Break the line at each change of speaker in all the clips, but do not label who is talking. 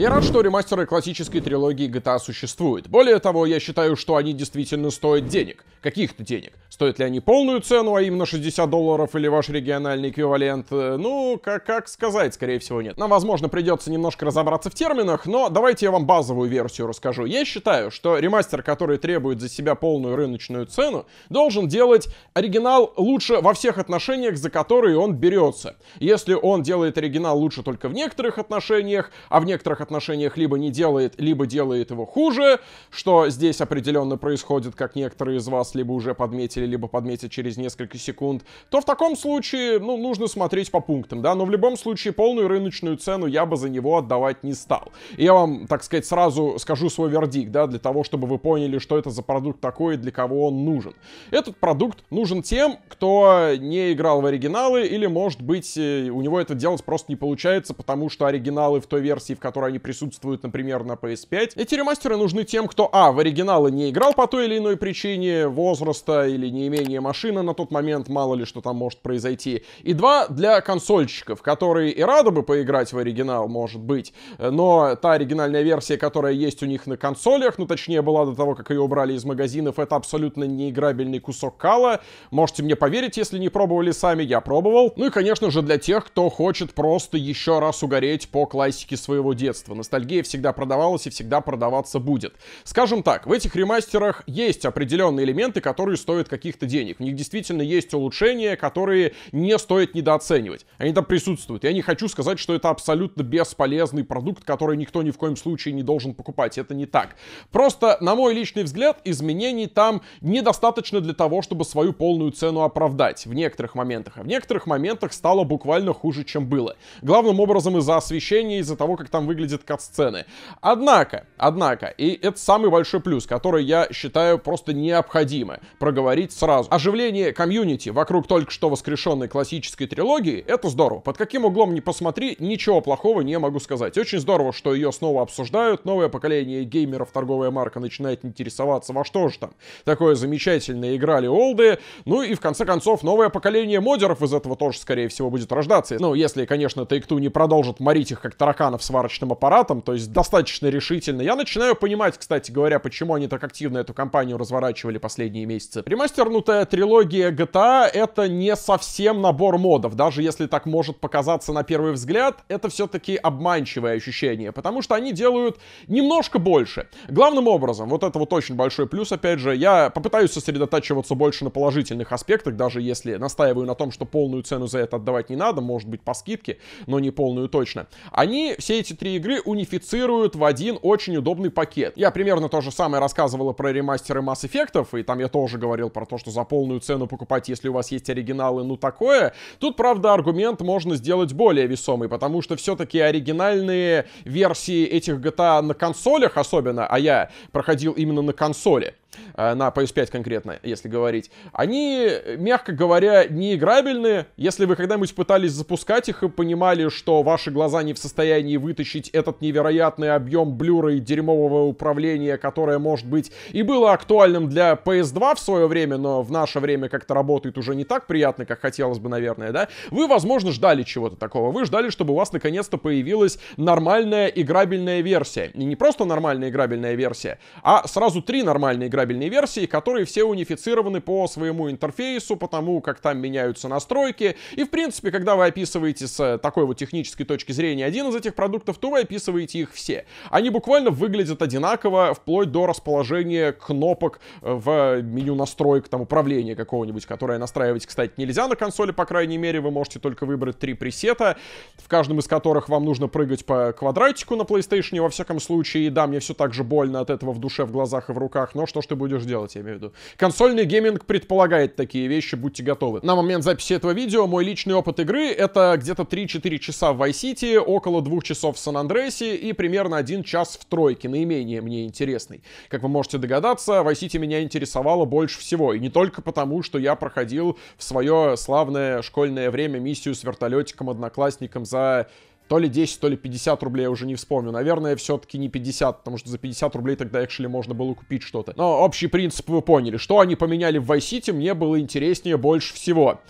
Я рад, что ремастеры классической трилогии GTA существуют. Более того, я считаю, что они действительно стоят денег. Каких-то денег. Стоят ли они полную цену, а именно 60 долларов или ваш региональный эквивалент? Э, ну, как, как сказать, скорее всего, нет. Нам, возможно, придется немножко разобраться в терминах, но давайте я вам базовую версию расскажу. Я считаю, что ремастер, который требует за себя полную рыночную цену, должен делать оригинал лучше во всех отношениях, за которые он берется. Если он делает оригинал лучше только в некоторых отношениях, а в некоторых отношениях либо не делает, либо делает его хуже, что здесь определенно происходит, как некоторые из вас либо уже подметили, либо подметят через несколько секунд, то в таком случае, ну, нужно смотреть по пунктам, да, но в любом случае полную рыночную цену я бы за него отдавать не стал. Я вам, так сказать, сразу скажу свой вердикт, да, для того, чтобы вы поняли, что это за продукт такой и для кого он нужен. Этот продукт нужен тем, кто не играл в оригиналы или, может быть, э, у него это делать просто не получается, потому что оригиналы в той версии, в которой они они присутствуют, например, на PS5. Эти ремастеры нужны тем, кто, а, в оригиналы не играл по той или иной причине, возраста или неимения машины на тот момент, мало ли что там может произойти. И два, для консольщиков, которые и рады бы поиграть в оригинал, может быть, но та оригинальная версия, которая есть у них на консолях, ну, точнее, была до того, как ее убрали из магазинов, это абсолютно неиграбельный кусок кала. Можете мне поверить, если не пробовали сами, я пробовал. Ну и, конечно же, для тех, кто хочет просто еще раз угореть по классике своего детства детства. Ностальгия всегда продавалась и всегда продаваться будет. Скажем так, в этих ремастерах есть определенные элементы, которые стоят каких-то денег. в них действительно есть улучшения, которые не стоит недооценивать. Они там присутствуют. Я не хочу сказать, что это абсолютно бесполезный продукт, который никто ни в коем случае не должен покупать. Это не так. Просто, на мой личный взгляд, изменений там недостаточно для того, чтобы свою полную цену оправдать в некоторых моментах. А в некоторых моментах стало буквально хуже, чем было. Главным образом из-за освещения, из-за того, как там выглядит выглядят кат-сцены. Однако, однако, и это самый большой плюс, который я считаю просто необходимо проговорить сразу. Оживление комьюнити вокруг только что воскрешенной классической трилогии — это здорово. Под каким углом не посмотри, ничего плохого не могу сказать. Очень здорово, что ее снова обсуждают, новое поколение геймеров, торговая марка начинает интересоваться, во что же там такое замечательное играли олды, ну и в конце концов новое поколение модеров из этого тоже, скорее всего, будет рождаться. Ну, если, конечно, Take-Two не продолжит морить их как тараканов сварочным аппаратом, то есть достаточно решительно. Я начинаю понимать, кстати говоря, почему они так активно эту кампанию разворачивали последние месяцы. Ремастернутая трилогия GTA а — это не совсем набор модов, даже если так может показаться на первый взгляд, это все-таки обманчивое ощущение, потому что они делают немножко больше. Главным образом, вот это вот очень большой плюс, опять же, я попытаюсь сосредотачиваться больше на положительных аспектах, даже если настаиваю на том, что полную цену за это отдавать не надо, может быть, по скидке, но не полную точно. Они, все эти три игры, игры унифицируют в один очень удобный пакет. Я примерно то же самое рассказывала про ремастеры Mass Effect, и там я тоже говорил про то, что за полную цену покупать, если у вас есть оригиналы, ну такое. Тут, правда, аргумент можно сделать более весомый, потому что все-таки оригинальные версии этих GTA на консолях особенно, а я проходил именно на консоли, Э, на PS5 конкретно, если говорить, они, мягко говоря, неиграбельны. Если вы когда-нибудь пытались запускать их и понимали, что ваши глаза не в состоянии вытащить этот невероятный объем блюра и дерьмового управления, которое, может быть, и было актуальным для PS2 в свое время, но в наше время как-то работает уже не так приятно, как хотелось бы, наверное, да? Вы, возможно, ждали чего-то такого. Вы ждали, чтобы у вас наконец-то появилась нормальная играбельная версия. И не просто нормальная играбельная версия, а сразу три нормальные играбельные играбельные версии, которые все унифицированы по своему интерфейсу, по тому, как там меняются настройки. И, в принципе, когда вы описываете с э, такой вот технической точки зрения один из этих продуктов, то вы описываете их все. Они буквально выглядят одинаково, вплоть до расположения кнопок э, в э, меню настроек, там, управления какого-нибудь, которое настраивать, кстати, нельзя на консоли, по крайней мере, вы можете только выбрать три пресета, в каждом из которых вам нужно прыгать по квадратику на PlayStation, во всяком случае, да, мне все так же больно от этого в душе, в глазах и в руках, но что ж ты будешь делать, я имею в виду. Консольный гейминг предполагает такие вещи, будьте готовы. На момент записи этого видео мой личный опыт игры — это где-то 3-4 часа в Vice City, около 2 часов в Сан-Андресе и примерно 1 час в Тройке, наименее мне интересный. Как вы можете догадаться, Vice City меня интересовало больше всего, и не только потому, что я проходил в свое славное школьное время миссию с вертолетиком-одноклассником за то ли 10, то ли 50 рублей, я уже не вспомню. Наверное, все-таки не 50, потому что за 50 рублей тогда, actually, можно было купить что-то. Но общий принцип вы поняли. Что они поменяли в Vice City, мне было интереснее больше всего.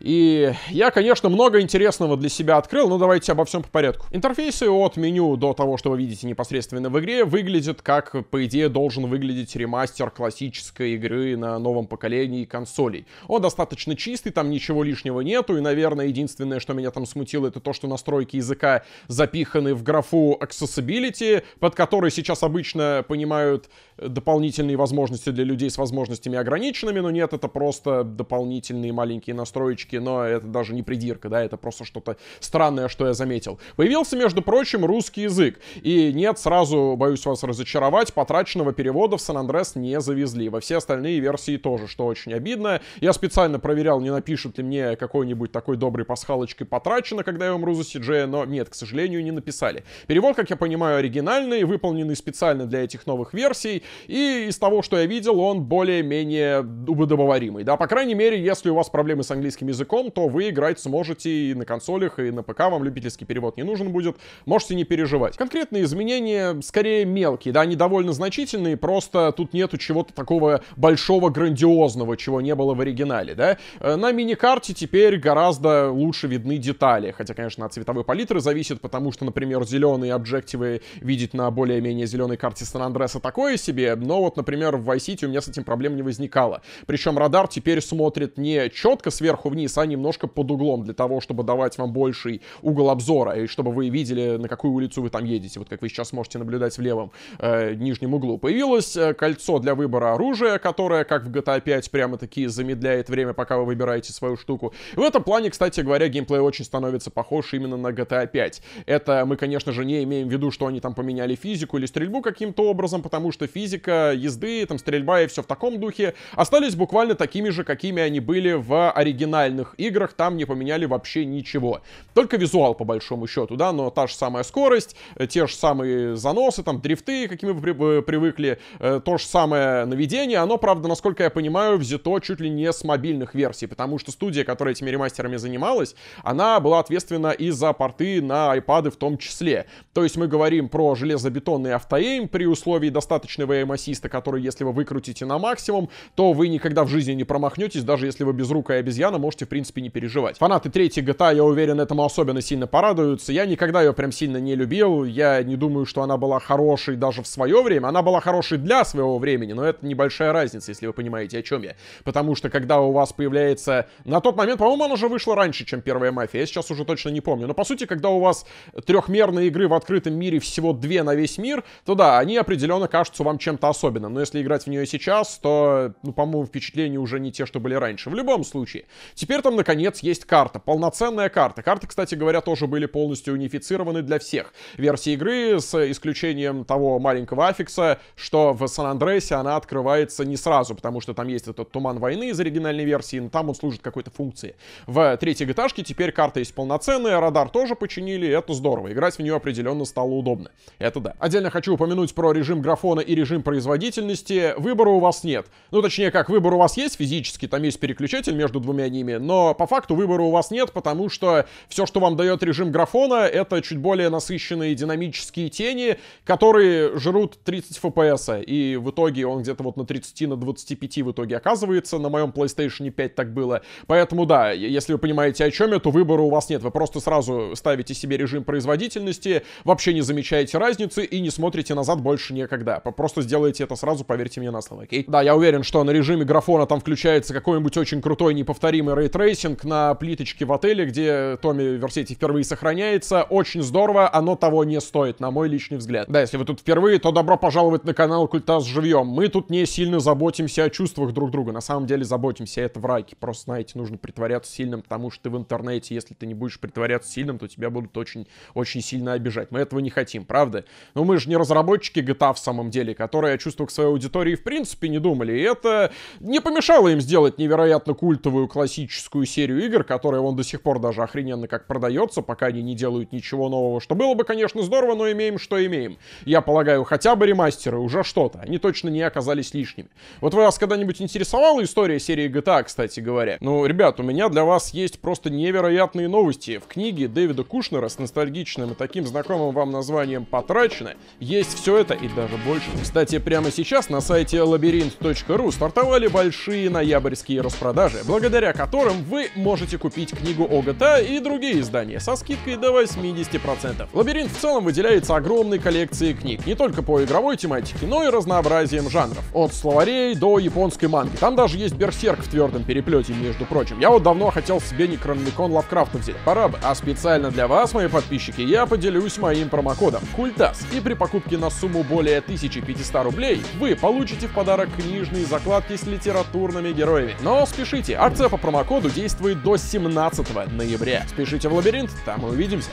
И я, конечно, много интересного для себя открыл, но давайте обо всем по порядку. Интерфейсы от меню до того, что вы видите непосредственно в игре, выглядят как, по идее, должен выглядеть ремастер классической игры на новом поколении консолей. Он достаточно чистый, там ничего лишнего нету, и, наверное, единственное, что меня там смутило, это то, что настройки языка запиханы в графу Accessibility, под которой сейчас обычно понимают дополнительные возможности для людей с возможностями ограниченными, но нет, это просто дополнительные маленькие настройки придирочки, но это даже не придирка, да, это просто что-то странное, что я заметил. Появился, между прочим, русский язык. И нет, сразу, боюсь вас разочаровать, потраченного перевода в Сан-Андрес не завезли. Во все остальные версии тоже, что очень обидно. Я специально проверял, не напишут ли мне какой-нибудь такой доброй пасхалочкой потрачено, когда я умру за CJ, но нет, к сожалению, не написали. Перевод, как я понимаю, оригинальный, выполненный специально для этих новых версий, и из того, что я видел, он более-менее удобоваримый, да, по крайней мере, если у вас проблемы с английским английским языком, то вы играть сможете и на консолях, и на ПК, вам любительский перевод не нужен будет, можете не переживать. Конкретные изменения скорее мелкие, да, они довольно значительные, просто тут нету чего-то такого большого, грандиозного, чего не было в оригинале, да. Э, на мини-карте теперь гораздо лучше видны детали, хотя, конечно, от цветовой палитры зависит, потому что, например, зеленые объективы видеть на более-менее зеленой карте Сан-Андреса такое себе, но вот, например, в Vice City у меня с этим проблем не возникало. Причем радар теперь смотрит не четко сверху вниз, а немножко под углом для того, чтобы давать вам больший угол обзора, и чтобы вы видели, на какую улицу вы там едете, вот как вы сейчас можете наблюдать в левом э, нижнем углу. Появилось э, кольцо для выбора оружия, которое, как в GTA 5, прямо-таки замедляет время, пока вы выбираете свою штуку. В этом плане, кстати говоря, геймплей очень становится похож именно на GTA 5. Это мы, конечно же, не имеем в виду, что они там поменяли физику или стрельбу каким-то образом, потому что физика езды, там стрельба и все в таком духе остались буквально такими же, какими они были в оригинале реальных играх там не поменяли вообще ничего. Только визуал, по большому счету, да, но та же самая скорость, э, те же самые заносы, там, дрифты, какими вы э, привыкли, э, то же самое наведение, оно, правда, насколько я понимаю, взято чуть ли не с мобильных версий, потому что студия, которая этими ремастерами занималась, она была ответственна и за порты на iPad в том числе. То есть мы говорим про железобетонный автоэйм при условии достаточного эйм который, если вы выкрутите на максимум, то вы никогда в жизни не промахнетесь, даже если вы без и обезьяна, можете можете, в принципе, не переживать. Фанаты третьей GTA, а, я уверен, этому особенно сильно порадуются. Я никогда ее прям сильно не любил. Я не думаю, что она была хорошей даже в свое время. Она была хорошей для своего времени, но это небольшая разница, если вы понимаете, о чем я. Потому что, когда у вас появляется... На тот момент, по-моему, она уже вышла раньше, чем первая мафия. Я сейчас уже точно не помню. Но, по сути, когда у вас трехмерные игры в открытом мире всего две на весь мир, то да, они определенно кажутся вам чем-то особенным. Но если играть в нее сейчас, то, ну, по-моему, впечатления уже не те, что были раньше. В любом случае. Теперь там, наконец, есть карта, полноценная карта. Карты, кстати говоря, тоже были полностью унифицированы для всех версий игры, с исключением того маленького аффикса, что в сан Андресе она открывается не сразу, потому что там есть этот туман войны из оригинальной версии, но там он служит какой-то функции. В третьей gta теперь карта есть полноценная, радар тоже починили, это здорово. Играть в нее определенно стало удобно. Это да. Отдельно хочу упомянуть про режим графона и режим производительности. Выбора у вас нет. Ну, точнее, как выбор у вас есть физически, там есть переключатель между двумя ними, выборами, но по факту выбора у вас нет, потому что все, что вам дает режим графона, это чуть более насыщенные динамические тени, которые жрут 30 FPS, и в итоге он где-то вот на 30, на 25 в итоге оказывается, на моем PlayStation 5 так было. Поэтому да, если вы понимаете, о чем я, то выбора у вас нет, вы просто сразу ставите себе режим производительности, вообще не замечаете разницы и не смотрите назад больше никогда. Просто сделайте это сразу, поверьте мне на слово, окей? Да, я уверен, что на режиме графона там включается какой-нибудь очень крутой, неповторимый рейтрейсинг на плиточке в отеле, где Томми Версети впервые сохраняется. Очень здорово, оно того не стоит, на мой личный взгляд. Да, если вы тут впервые, то добро пожаловать на канал Культас Живьем. Мы тут не сильно заботимся о чувствах друг друга, на самом деле заботимся, это в райке. Просто, знаете, нужно притворяться сильным, потому что ты в интернете, если ты не будешь притворяться сильным, то тебя будут очень, очень сильно обижать. Мы этого не хотим, правда? Но мы же не разработчики GTA а» в самом деле, которые о чувствах своей аудитории в принципе не думали. И это не помешало им сделать невероятно культовую классическую фантастическую серию игр, которая вон до сих пор даже охрененно как продается, пока они не делают ничего нового, что было бы, конечно, здорово, но имеем, что имеем. Я полагаю, хотя бы ремастеры, уже что-то. Они точно не оказались лишними. Вот вас когда-нибудь интересовала история серии GTA, кстати говоря? Ну, ребят, у меня для вас есть просто невероятные новости. В книге Дэвида Кушнера с ностальгичным и таким знакомым вам названием «Потрачено» есть все это и даже больше. Кстати, прямо сейчас на сайте labyrinth.ru стартовали большие ноябрьские распродажи, благодаря которым которым вы можете купить книгу о и другие издания со скидкой до 80%. Лабиринт в целом выделяется огромной коллекцией книг, не только по игровой тематике, но и разнообразием жанров. От словарей до японской манги. Там даже есть берсерк в твердом переплете, между прочим. Я вот давно хотел себе Некрономикон Лавкрафта взять, пора бы. А специально для вас, мои подписчики, я поделюсь моим промокодом Культас. И при покупке на сумму более 1500 рублей вы получите в подарок книжные закладки с литературными героями. Но спешите, акция по промокоду коду действует до 17 ноября. Спешите в лабиринт, там и увидимся.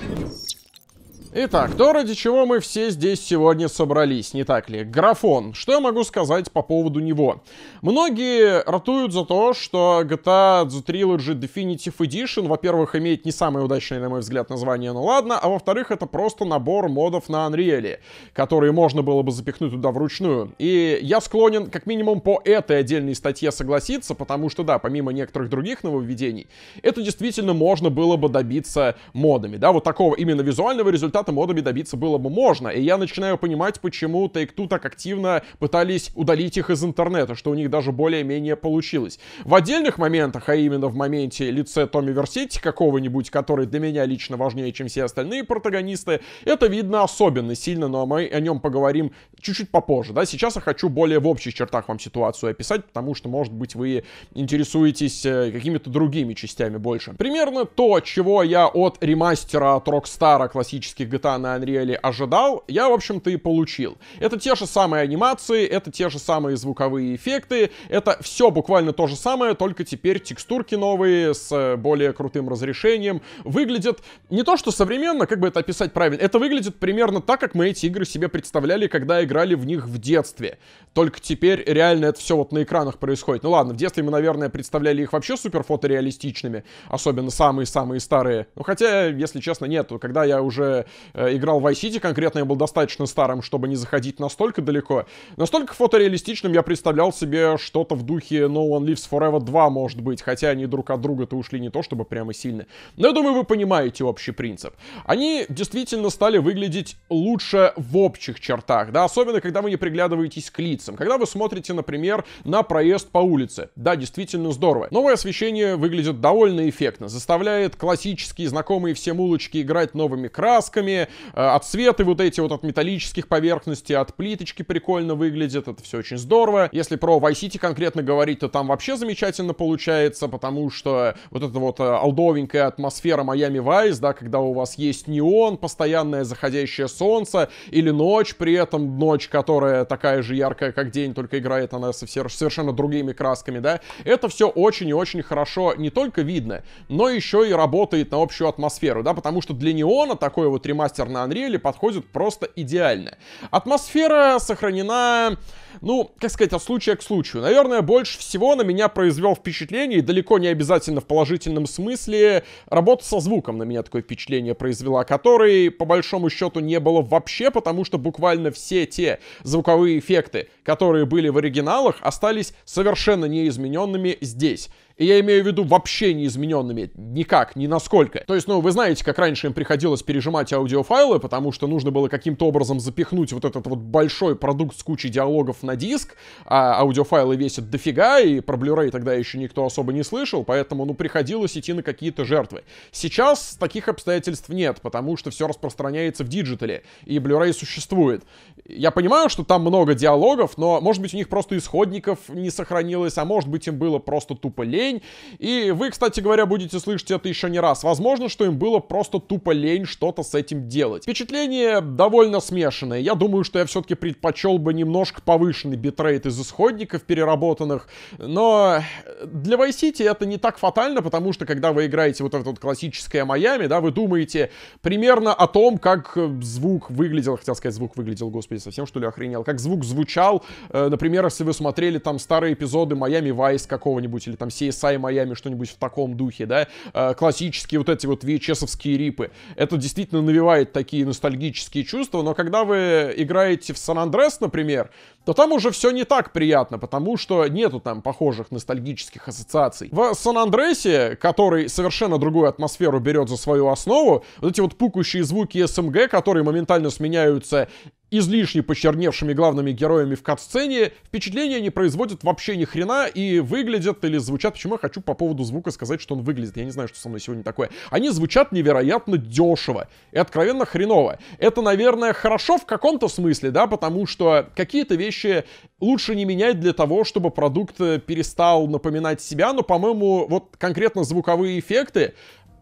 Итак, то, ради чего мы все здесь сегодня собрались, не так ли? Графон. Что я могу сказать по поводу него? Многие ратуют за то, что GTA The Trilogy Definitive Edition, во-первых, имеет не самое удачное, на мой взгляд, название, ну ладно, а во-вторых, это просто набор модов на Unreal, которые можно было бы запихнуть туда вручную. И я склонен, как минимум, по этой отдельной статье согласиться, потому что, да, помимо некоторых других нововведений, это действительно можно было бы добиться модами, да, вот такого именно визуального результата результата модами добиться было бы можно. И я начинаю понимать, почему Take-Two так активно пытались удалить их из интернета, что у них даже более-менее получилось. В отдельных моментах, а именно в моменте лице Томми Версетти какого-нибудь, который для меня лично важнее, чем все остальные протагонисты, это видно особенно сильно, но мы о нем поговорим чуть-чуть попозже, да, сейчас я хочу более в общих чертах вам ситуацию описать, потому что, может быть, вы интересуетесь э, какими-то другими частями больше. Примерно то, чего я от ремастера от Rockstar классических GTA на Unreal ожидал, я, в общем-то, и получил. Это те же самые анимации, это те же самые звуковые эффекты, это все буквально то же самое, только теперь текстурки новые с э, более крутым разрешением. Выглядят не то, что современно, как бы это описать правильно, это выглядит примерно так, как мы эти игры себе представляли, когда играли играли в них в детстве. Только теперь реально это все вот на экранах происходит. Ну ладно, в детстве мы, наверное, представляли их вообще супер фотореалистичными, особенно самые-самые старые. Ну хотя, если честно, нет. Когда я уже э, играл в iCity, конкретно я был достаточно старым, чтобы не заходить настолько далеко. Настолько фотореалистичным я представлял себе что-то в духе No One Lives Forever 2, может быть, хотя они друг от друга-то ушли не то чтобы прямо сильно. Но я думаю, вы понимаете общий принцип. Они действительно стали выглядеть лучше в общих чертах, да, особенно особенно когда вы не приглядываетесь к лицам. Когда вы смотрите, например, на проезд по улице. Да, действительно здорово. Новое освещение выглядит довольно эффектно, заставляет классические знакомые всем улочки играть новыми красками, э, от отсветы вот эти вот от металлических поверхностей, от плиточки прикольно выглядят, это все очень здорово. Если про Vice City конкретно говорить, то там вообще замечательно получается, потому что вот эта вот алдовенькая э, атмосфера Miami вайс, да, когда у вас есть неон, постоянное заходящее солнце или ночь, при этом дно ночь, которая такая же яркая, как день, только играет она со совершенно другими красками, да, это все очень и очень хорошо не только видно, но еще и работает на общую атмосферу, да, потому что для неона такой вот ремастер на Unreal подходит просто идеально. Атмосфера сохранена ну, как сказать, от случая к случаю. Наверное, больше всего на меня произвел впечатление, и далеко не обязательно в положительном смысле, работа со звуком на меня такое впечатление произвела, которой, по большому счету, не было вообще, потому что буквально все те звуковые эффекты, которые были в оригиналах, остались совершенно неизмененными здесь. И я имею в виду вообще неизмененными никак, ни насколько. То есть, ну, вы знаете, как раньше им приходилось пережимать аудиофайлы, потому что нужно было каким-то образом запихнуть вот этот вот большой продукт с кучей диалогов на диск, а аудиофайлы весят дофига, и про Blu-ray тогда еще никто особо не слышал, поэтому, ну, приходилось идти на какие-то жертвы. Сейчас таких обстоятельств нет, потому что все распространяется в диджитале, и Blu-ray существует. Я понимаю, что там много диалогов, но, может быть, у них просто исходников не сохранилось, а может быть, им было просто тупо лень, лень. И вы, кстати говоря, будете слышать это еще не раз. Возможно, что им было просто тупо лень что-то с этим делать. Впечатление довольно смешанное. Я думаю, что я все-таки предпочел бы немножко повышенный битрейт из исходников переработанных. Но для Vice City это не так фатально, потому что когда вы играете вот этот классическое Майами, да, вы думаете примерно о том, как э, звук выглядел, хотел сказать, звук выглядел, господи, совсем что ли охренел, как звук звучал, э, например, если вы смотрели там старые эпизоды Майами Vice какого-нибудь или там CSI CSI Miami, что-нибудь в таком духе, да, а, классические вот эти вот VHS-овские рипы. Это действительно навевает такие ностальгические чувства, но когда вы играете в Сан-Андрес, например, то там уже все не так приятно, потому что нету там похожих ностальгических ассоциаций. В Сан-Андресе, который совершенно другую атмосферу берет за свою основу, вот эти вот пукущие звуки СМГ, которые моментально сменяются излишне почерневшими главными героями в кат-сцене, впечатление не производят вообще ни хрена и выглядят или звучат, почему я хочу по поводу звука сказать, что он выглядит, я не знаю, что со мной сегодня такое, они звучат невероятно дешево и откровенно хреново. Это, наверное, хорошо в каком-то смысле, да, потому что какие-то вещи лучше не менять для того, чтобы продукт э, перестал напоминать себя, но, по-моему, вот конкретно звуковые эффекты,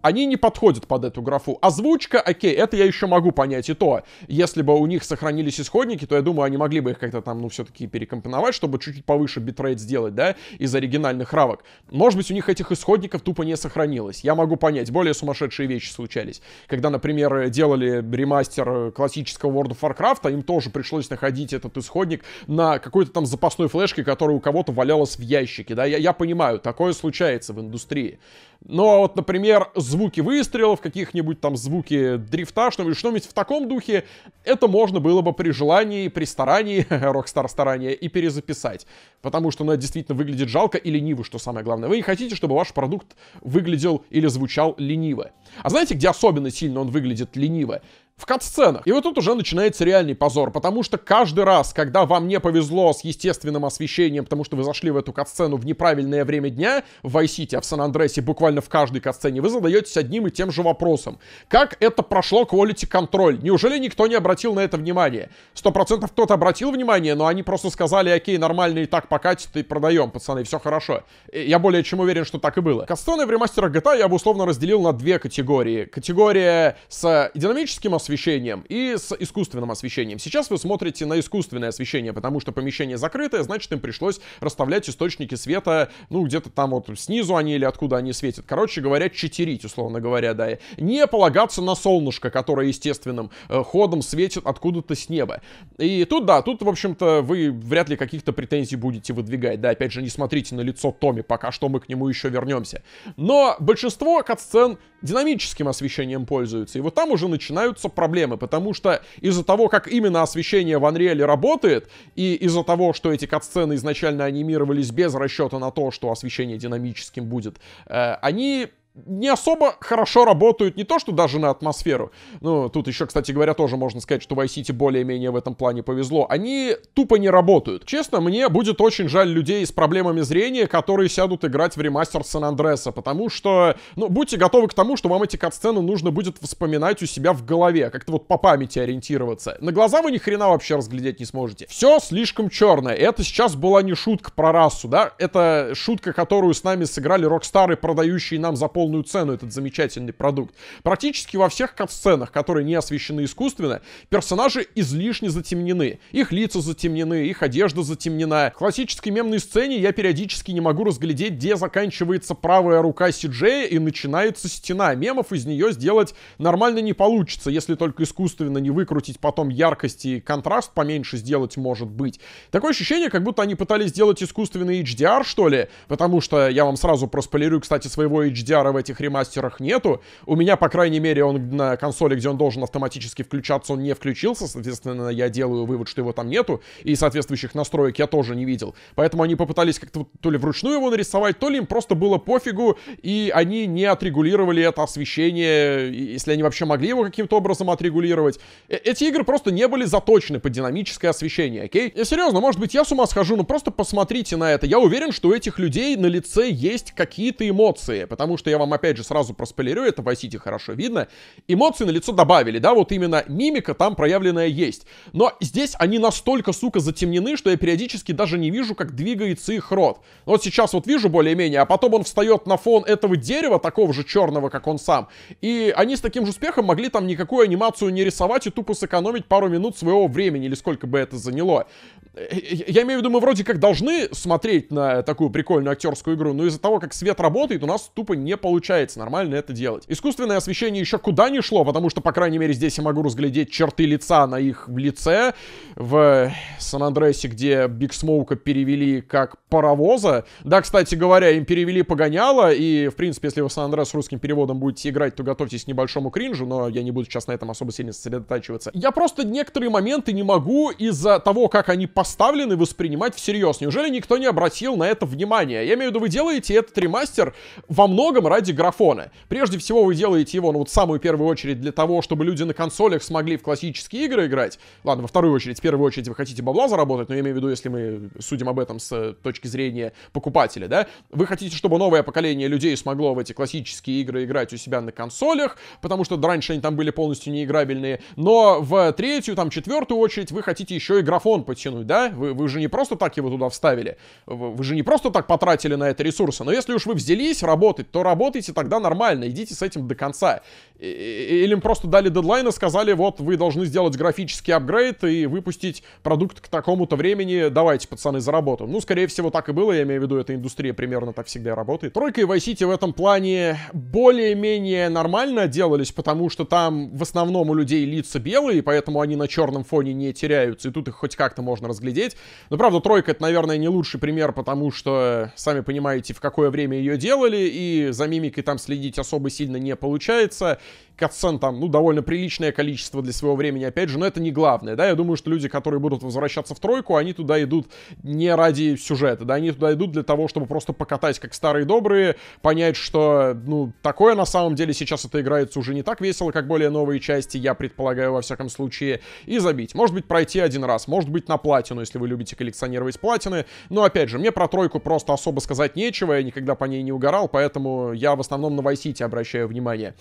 они не подходят под эту графу. Озвучка, окей, это я еще могу понять и то. Если бы у них сохранились исходники, то я думаю, они могли бы их как-то там, ну, все-таки перекомпоновать, чтобы чуть-чуть повыше битрейт сделать, да, из оригинальных равок. Может быть, у них этих исходников тупо не сохранилось. Я могу понять, более сумасшедшие вещи случались. Когда, например, делали ремастер э, классического World of Warcraft, а им тоже пришлось находить этот исходник на какой-то там запасной флешке, которая у кого-то валялась в ящике, да. Я, я понимаю, такое случается в индустрии. Но вот, например, звуки выстрелов, каких-нибудь там звуки дрифта, что-нибудь, что-нибудь в таком духе, это можно было бы при желании, при старании, Rockstar старания, и перезаписать. Потому что, ну, действительно выглядит жалко и лениво, что самое главное. Вы не хотите, чтобы ваш продукт выглядел или звучал лениво. А знаете, где особенно сильно он выглядит лениво? в кат И вот тут уже начинается реальный позор, потому что каждый раз, когда вам не повезло с естественным освещением, потому что вы зашли в эту кат в неправильное время дня, в Vice а в Сан-Андресе буквально в каждой кат вы задаетесь одним и тем же вопросом. Как это прошло quality контроль? Неужели никто не обратил на это внимание? Сто процентов кто-то обратил внимание, но они просто сказали, окей, нормально и так покатит, и продаем, пацаны, все хорошо. Э, я более чем уверен, что так и было. кат в ремастерах GTA я бы условно разделил на две категории. Категория с динамическим освещением, освещением и с искусственным освещением. Сейчас вы смотрите на искусственное освещение, потому что помещение закрытое, значит, им пришлось расставлять источники света, ну, где-то там вот снизу они или откуда они светят. Короче говоря, читерить, условно говоря, да. Не полагаться на солнышко, которое естественным э, ходом светит откуда-то с неба. И тут, да, тут, в общем-то, вы вряд ли каких-то претензий будете выдвигать. Да, опять же, не смотрите на лицо Томи, пока что мы к нему еще вернемся. Но большинство катсцен динамическим освещением пользуются. И вот там уже начинаются проблемы, потому что из-за того, как именно освещение в Unreal работает, и из-за того, что эти катсцены изначально анимировались без расчета на то, что освещение динамическим будет, э, они не особо хорошо работают не то, что даже на атмосферу. Ну, тут еще, кстати говоря, тоже можно сказать, что Vice City более-менее в этом плане повезло. Они тупо не работают. Честно, мне будет очень жаль людей с проблемами зрения, которые сядут играть в ремастер Сан-Андреса, потому что, ну, будьте готовы к тому, что вам эти катсцены нужно будет вспоминать у себя в голове, как-то вот по памяти ориентироваться. На глаза вы ни хрена вообще разглядеть не сможете. Все слишком черное. Это сейчас была не шутка про расу, да? Это шутка, которую с нами сыграли рокстары, продающие нам за пол полную цену этот замечательный продукт. Практически во всех сценах, которые не освещены искусственно, персонажи излишне затемнены. Их лица затемнены, их одежда затемнена. В классической мемной сцене я периодически не могу разглядеть, где заканчивается правая рука Сиджея и начинается стена. Мемов из нее сделать нормально не получится, если только искусственно не выкрутить потом яркость и контраст поменьше сделать может быть. Такое ощущение, как будто они пытались сделать искусственный HDR, что ли, потому что я вам сразу проспойлерю, кстати, своего HDR в этих ремастерах нету. У меня, по крайней мере, он на консоли, где он должен автоматически включаться, он не включился. Соответственно, я делаю вывод, что его там нету. И соответствующих настроек я тоже не видел. Поэтому они попытались как-то то ли вручную его нарисовать, то ли им просто было пофигу. И они не отрегулировали это освещение, если они вообще могли его каким-то образом отрегулировать. Э Эти игры просто не были заточены под динамическое освещение, окей? Я э, серьезно, может быть, я с ума схожу, но просто посмотрите на это. Я уверен, что у этих людей на лице есть какие-то эмоции, потому что я вам опять же сразу проспойлерю, это в City хорошо видно. Эмоции на лицо добавили, да, вот именно мимика там проявленная есть. Но здесь они настолько, сука, затемнены, что я периодически даже не вижу, как двигается их рот. Вот сейчас вот вижу более-менее, а потом он встает на фон этого дерева, такого же черного, как он сам. И они с таким же успехом могли там никакую анимацию не рисовать и тупо сэкономить пару минут своего времени, или сколько бы это заняло. Э, я имею в виду, мы вроде как должны смотреть на такую прикольную актерскую игру, но из-за того, как свет работает, у нас тупо не получается получается нормально это делать. Искусственное освещение еще куда не шло, потому что, по крайней мере, здесь я могу разглядеть черты лица на их лице. В Сан-Андресе, где Биг Смоука перевели как паровоза. Да, кстати говоря, им перевели погоняло, и, в принципе, если вы Сан-Андрес русским переводом будете играть, то готовьтесь к небольшому кринжу, но я не буду сейчас на этом особо сильно сосредотачиваться. Я просто некоторые моменты не могу из-за того, как они поставлены, воспринимать всерьез. Неужели никто не обратил на это внимание Я имею в виду, вы делаете этот ремастер во многом ради ради графона. Прежде всего вы делаете его, ну вот в самую первую очередь для того, чтобы люди на консолях смогли в классические игры играть. Ладно, во вторую очередь, в первую очередь вы хотите бабла заработать, но я имею в виду, если мы судим об этом с э, точки зрения покупателя, да, вы хотите, чтобы новое поколение людей смогло в эти классические игры играть у себя на консолях, потому что раньше они там были полностью неиграбельные, но в третью, там, четвертую очередь вы хотите еще и графон подтянуть, да, вы, вы же не просто так его туда вставили, вы же не просто так потратили на это ресурсы, но если уж вы взялись работать, то работать работаете, тогда нормально, идите с этим до конца. Или им просто дали дедлайн и сказали, вот, вы должны сделать графический апгрейд и выпустить продукт к такому-то времени, давайте, пацаны, заработаем. Ну, скорее всего, так и было, я имею в виду, эта индустрия примерно так всегда работает. Тройка и Vice в этом плане более-менее нормально делались, потому что там в основном у людей лица белые, поэтому они на черном фоне не теряются, и тут их хоть как-то можно разглядеть. Но, правда, тройка — это, наверное, не лучший пример, потому что, сами понимаете, в какое время ее делали, и за мимо мимикой там следить особо сильно не получается. Катсцен там, ну, довольно приличное количество для своего времени, опять же, но ну, это не главное, да, я думаю, что люди, которые будут возвращаться в тройку, они туда идут не ради сюжета, да, они туда идут для того, чтобы просто покатать как старые добрые, понять, что, ну, такое на самом деле сейчас это играется уже не так весело, как более новые части, я предполагаю, во всяком случае, и забить. Может быть, пройти один раз, может быть, на платину, если вы любите коллекционировать платины, но, опять же, мне про тройку просто особо сказать нечего, я никогда по ней не угорал, поэтому я в основном на Vice City обращаю внимание.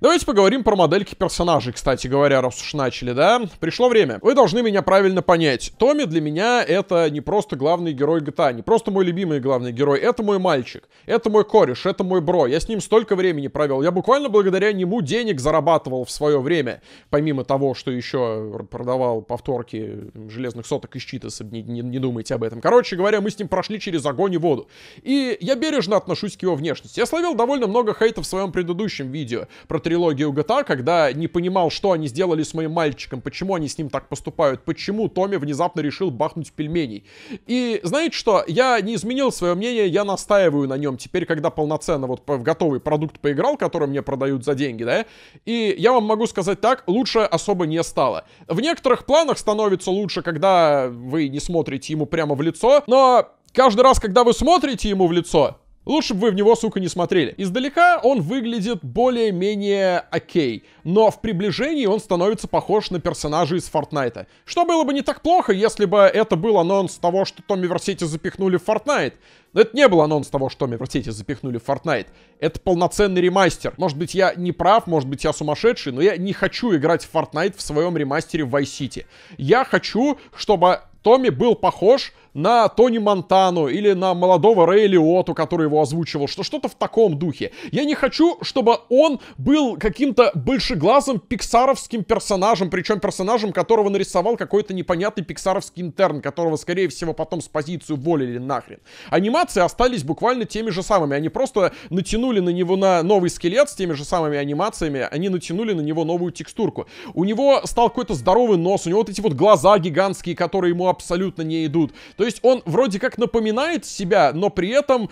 Давайте поговорим про модельки персонажей, кстати говоря, раз уж начали, да? Пришло время. Вы должны меня правильно понять. Томми для меня это не просто главный герой GTA, а, не просто мой любимый главный герой, это мой мальчик, это мой кореш, это мой бро. Я с ним столько времени провел. Я буквально благодаря нему денег зарабатывал в свое время, помимо того, что еще продавал повторки железных соток и щитосов, не, не, не думайте об этом. Короче говоря, мы с ним прошли через огонь и воду. И я бережно отношусь к его внешности. Я словил довольно много хейта в своем предыдущем видео про трилогию GTA, когда не понимал, что они сделали с моим мальчиком, почему они с ним так поступают, почему Томми внезапно решил бахнуть пельменей. И знаете что, я не изменил свое мнение, я настаиваю на нем теперь, когда полноценно вот в готовый продукт поиграл, который мне продают за деньги, да, и я вам могу сказать так, лучше особо не стало. В некоторых планах становится лучше, когда вы не смотрите ему прямо в лицо, но каждый раз, когда вы смотрите ему в лицо, Лучше бы вы в него, сука, не смотрели. Издалека он выглядит более-менее окей, но в приближении он становится похож на персонажа из Фортнайта. Что было бы не так плохо, если бы это был анонс того, что Томми Версити запихнули в Фортнайт. Но это не был анонс того, что Томми Версити запихнули в Фортнайт. Это полноценный ремастер. Может быть, я не прав, может быть, я сумасшедший, но я не хочу играть в Фортнайт в своем ремастере в Vice City. Я хочу, чтобы Томми был похож на Тони Монтану или на молодого Рэя Лиоту, который его озвучивал, что что-то в таком духе. Я не хочу, чтобы он был каким-то большеглазым пиксаровским персонажем, причем персонажем, которого нарисовал какой-то непонятный пиксаровский интерн, которого, скорее всего, потом с позицию волили нахрен. Анимации остались буквально теми же самыми, они просто натянули на него на новый скелет с теми же самыми анимациями, они натянули на него новую текстурку. У него стал какой-то здоровый нос, у него вот эти вот глаза гигантские, которые ему абсолютно не идут. То есть он вроде как напоминает себя, но при этом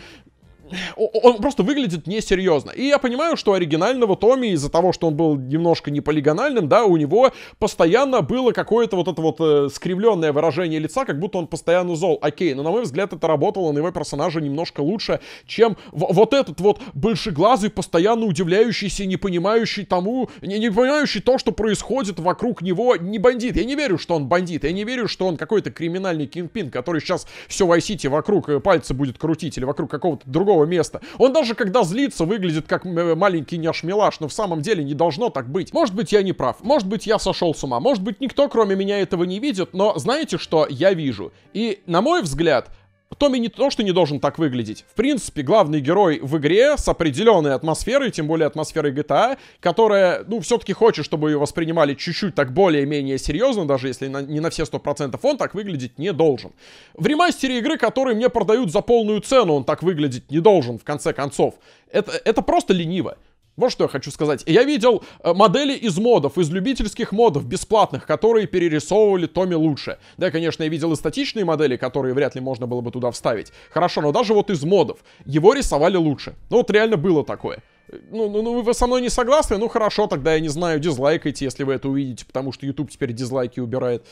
он просто выглядит несерьезно. И я понимаю, что оригинального Томи из-за того, что он был немножко неполигональным, да, у него постоянно было какое-то вот это вот э, скривленное выражение лица, как будто он постоянно зол. Окей, но на мой взгляд это работало на его персонажа немножко лучше, чем вот этот вот большеглазый, постоянно удивляющийся, не понимающий тому, не, не понимающий то, что происходит вокруг него, не бандит. Я не верю, что он бандит, я не верю, что он какой-то криминальный кингпин, который сейчас все в Айсити вокруг э, пальца будет крутить или вокруг какого-то другого другого места. Он даже когда злится, выглядит как э, маленький няшмелаш, но в самом деле не должно так быть. Может быть, я не прав, может быть, я сошел с ума, может быть, никто, кроме меня, этого не видит, но знаете что? Я вижу. И, на мой взгляд, Томми не то, что не должен так выглядеть. В принципе, главный герой в игре с определенной атмосферой, тем более атмосферой GTA, которая, ну, все-таки хочет, чтобы ее воспринимали чуть-чуть так более-менее серьезно, даже если на, не на все сто процентов, он так выглядеть не должен. В ремастере игры, который мне продают за полную цену, он так выглядеть не должен, в конце концов. Это, это просто лениво. Вот что я хочу сказать. Я видел э, модели из модов, из любительских модов, бесплатных, которые перерисовывали Томи лучше. Да, конечно, я видел и статичные модели, которые вряд ли можно было бы туда вставить. Хорошо, но даже вот из модов. Его рисовали лучше. Ну вот реально было такое. Ну, ну, ну, вы со мной не согласны? Ну хорошо, тогда я не знаю, дизлайкайте, если вы это увидите, потому что YouTube теперь дизлайки убирает.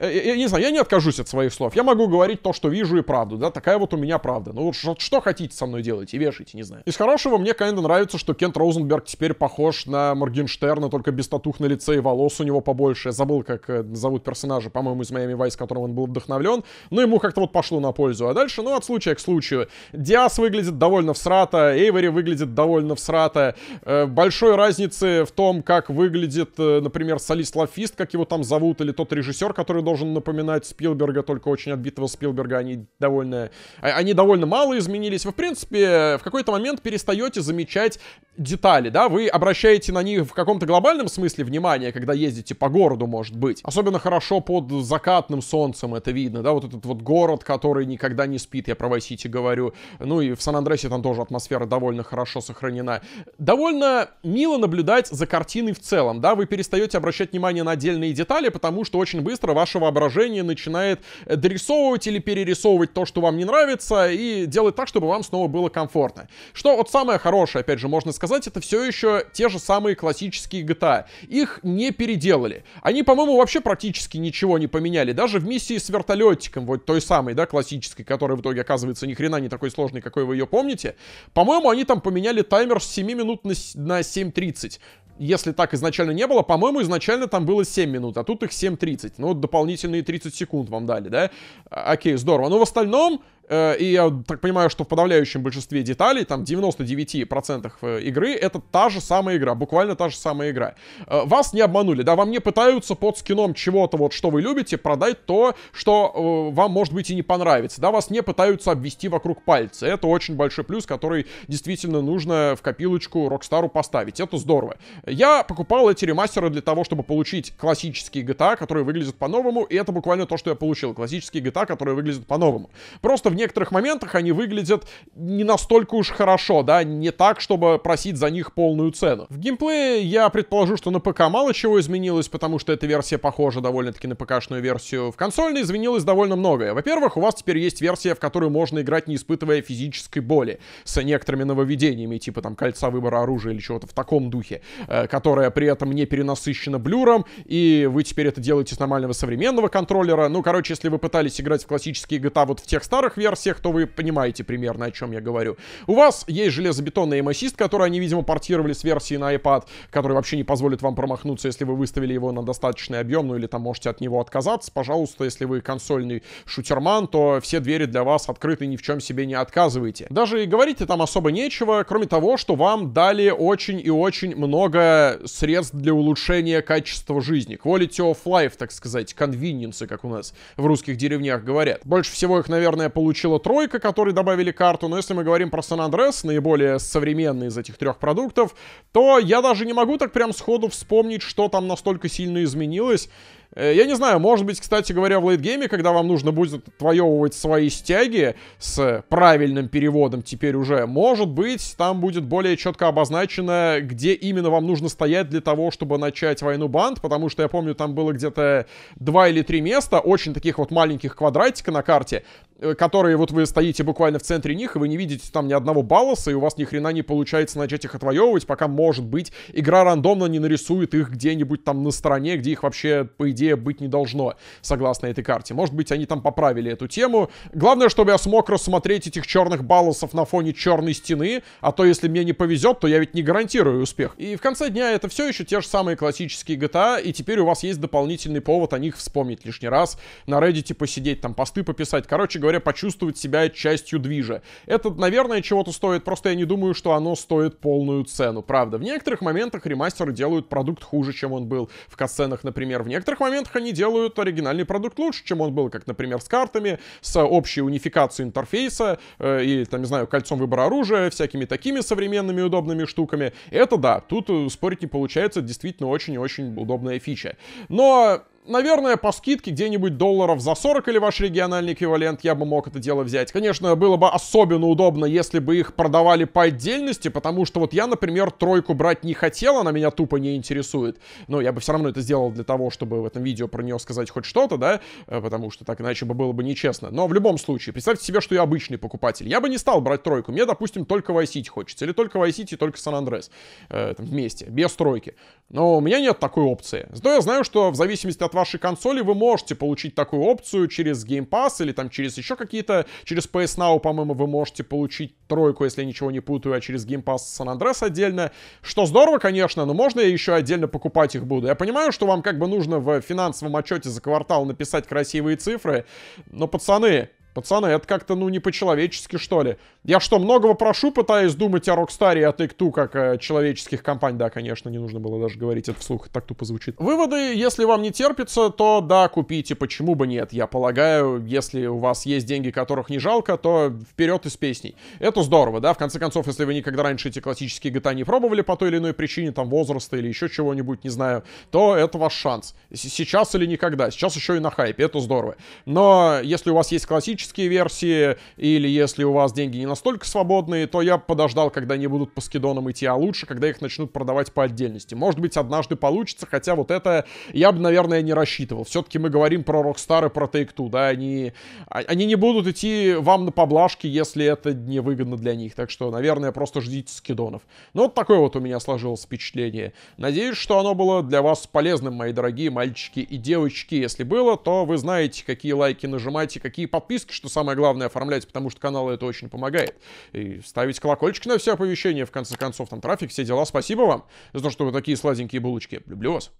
Э, я, я не знаю, я не откажусь от своих слов. Я могу говорить то, что вижу и правду, да, такая вот у меня правда. Ну вот что, что хотите со мной делать и вешайте, не знаю. Из хорошего мне, конечно, нравится, что Кент Роузенберг теперь похож на Моргенштерна, только без татух на лице и волос у него побольше. Я забыл, как э, зовут персонажа, по-моему, из Майами Вайс, которым он был вдохновлен. Но ну, ему как-то вот пошло на пользу. А дальше, ну, от случая к случаю. Диас выглядит довольно всрато, Эйвори выглядит довольно всрато. Э, большой разницы в том, как выглядит, например, солист-лафист, как его там зовут, или тот режиссер, актер, который должен напоминать Спилберга, только очень отбитого Спилберга. Они довольно, а, они довольно мало изменились. Вы, в принципе, в какой-то момент перестаете замечать детали, да? Вы обращаете на них в каком-то глобальном смысле внимание, когда ездите по городу, может быть. Особенно хорошо под закатным солнцем это видно, да? Вот этот вот город, который никогда не спит, я про Вайсити говорю. Ну и в Сан-Андреасе там тоже атмосфера довольно хорошо сохранена. Довольно мило наблюдать за картиной в целом, да? Вы перестаете обращать внимание на отдельные детали, потому что очень быстро быстро ваше воображение начинает э, дорисовывать или перерисовывать то, что вам не нравится, и делать так, чтобы вам снова было комфортно. Что вот самое хорошее, опять же, можно сказать, это все еще те же самые классические GTA. А. Их не переделали. Они, по-моему, вообще практически ничего не поменяли. Даже в миссии с вертолетиком, вот той самой, да, классической, которая в итоге оказывается ни хрена не такой сложной, какой вы ее помните, по-моему, они там поменяли таймер с 7 минут на, на 7.30 если так изначально не было, по-моему, изначально там было 7 минут, а тут их 7.30. Ну, вот дополнительные 30 секунд вам дали, да? А, окей, здорово. Но в остальном Э, и я так понимаю, что в подавляющем большинстве деталей, там 99% э, игры, это та же самая игра, буквально та же самая игра. Э, вас не обманули, да, вам не пытаются под скином чего-то вот, что вы любите, продать то, что вам, может быть, и не понравится, да, вас не пытаются обвести вокруг пальца. Это очень большой плюс, который действительно нужно в копилочку Рокстару поставить, это здорово. Я покупал эти ремастеры для того, чтобы получить классические GTA, которые выглядят по-новому, и это буквально то, что я получил, классические GTA, которые выглядят по-новому. Просто в некоторых моментах они выглядят не настолько уж хорошо, да, не так, чтобы просить за них полную цену. В геймплее я предположу, что на ПК мало чего изменилось, потому что эта версия похожа довольно-таки на ПКшную версию. В консольной изменилось довольно многое. Во-первых, у вас теперь есть версия, в которую можно играть, не испытывая физической боли, с некоторыми нововведениями, типа там кольца выбора оружия или чего-то в таком духе, э, которая при этом не перенасыщена блюром, и вы теперь это делаете с нормального современного контроллера. Ну, короче, если вы пытались играть в классические GTA вот в тех старых версиях, то вы понимаете примерно, о чем я говорю. У вас есть железобетонный эмассист, который они, видимо, портировали с версии на iPad, который вообще не позволит вам промахнуться, если вы выставили его на достаточный объем, ну или там можете от него отказаться. Пожалуйста, если вы консольный шутерман, то все двери для вас открыты, ни в чем себе не отказывайте. Даже и говорите там особо нечего, кроме того, что вам дали очень и очень много средств для улучшения качества жизни. Quality of life, так сказать, конвиненсы, как у нас в русских деревнях говорят. Больше всего их, наверное, получили получила тройка, которые добавили карту, но если мы говорим про San Andreas, наиболее современный из этих трех продуктов, то я даже не могу так прям сходу вспомнить, что там настолько сильно изменилось. Э, я не знаю, может быть, кстати говоря, в лейтгейме, когда вам нужно будет отвоевывать свои стяги с правильным переводом теперь уже, может быть, там будет более четко обозначено, где именно вам нужно стоять для того, чтобы начать войну банд, потому что я помню, там было где-то два или три места, очень таких вот маленьких квадратика на карте, э, которые вот вы стоите буквально в центре них, и вы не видите там ни одного балласа, и у вас ни хрена не получается начать их отвоевывать, пока, может быть, игра рандомно не нарисует их где-нибудь там на стороне, где их вообще, по идее, идее, быть не должно, согласно этой карте. Может быть, они там поправили эту тему. Главное, чтобы я смог рассмотреть этих черных балласов на фоне черной стены, а то, если мне не повезет, то я ведь не гарантирую успех. И в конце дня это все еще те же самые классические GTA, и теперь у вас есть дополнительный повод о них вспомнить лишний раз, на Reddit посидеть, там посты пописать, короче говоря, почувствовать себя частью движа. Это, наверное, чего-то стоит, просто я не думаю, что оно стоит полную цену, правда. В некоторых моментах ремастеры делают продукт хуже, чем он был в касценах, например. В некоторых моментах моментах они делают оригинальный продукт лучше, чем он был, как, например, с картами, с общей унификацией интерфейса э, и, там, не знаю, кольцом выбора оружия, всякими такими современными удобными штуками. Это да, тут э, спорить не получается, действительно очень очень удобная фича. Но наверное, по скидке где-нибудь долларов за 40 или ваш региональный эквивалент я бы мог это дело взять. Конечно, было бы особенно удобно, если бы их продавали по отдельности, потому что вот я, например, тройку брать не хотел, она меня тупо не интересует. Но я бы все равно это сделал для того, чтобы в этом видео про нее сказать хоть что-то, да, э, потому что так иначе бы было бы нечестно. Но в любом случае, представьте себе, что я обычный покупатель. Я бы не стал брать тройку. Мне, допустим, только Vice хочется, или только Vice City, только сан-андрес э, вместе, без тройки. Но у меня нет такой опции. Зато я знаю, что в зависимости от от вашей консоли, вы можете получить такую опцию через Game Pass или там через еще какие-то, через PS Now, по-моему, вы можете получить тройку, если я ничего не путаю, а через Game Pass San Andreas отдельно, что здорово, конечно, но можно я еще отдельно покупать их буду. Я понимаю, что вам как бы нужно в финансовом отчете за квартал написать красивые цифры, но, пацаны, Пацаны, это как-то, ну, не по-человечески, что ли. Я что, многого прошу, пытаясь думать о Rockstar и о Take-Two как о э, человеческих компаний? Да, конечно, не нужно было даже говорить это вслух, так тупо звучит. Выводы, если вам не терпится, то да, купите, почему бы нет. Я полагаю, если у вас есть деньги, которых не жалко, то вперед из песней. Это здорово, да, в конце концов, если вы никогда раньше эти классические GTA а не пробовали по той или иной причине, там, возраста или еще чего-нибудь, не знаю, то это ваш шанс. С сейчас или никогда, сейчас еще и на хайпе, это здорово. Но если у вас есть классические физические версии, или если у вас деньги не настолько свободные, то я подождал, когда они будут по скидонам идти, а лучше, когда их начнут продавать по отдельности. Может быть, однажды получится, хотя вот это я бы, наверное, не рассчитывал. Все-таки мы говорим про Rockstar и про Take-Two, да, они, а, они не будут идти вам на поблажки, если это невыгодно для них. Так что, наверное, просто ждите скидонов. Ну, вот такое вот у меня сложилось впечатление. Надеюсь, что оно было для вас полезным, мои дорогие мальчики и девочки. Если было, то вы знаете, какие лайки нажимать и какие подписки что самое главное, оформлять, потому что канал это очень помогает. И ставить колокольчик на все оповещения, в конце концов, там трафик, все дела. Спасибо вам за то, что вы такие сладенькие булочки. Люблю вас.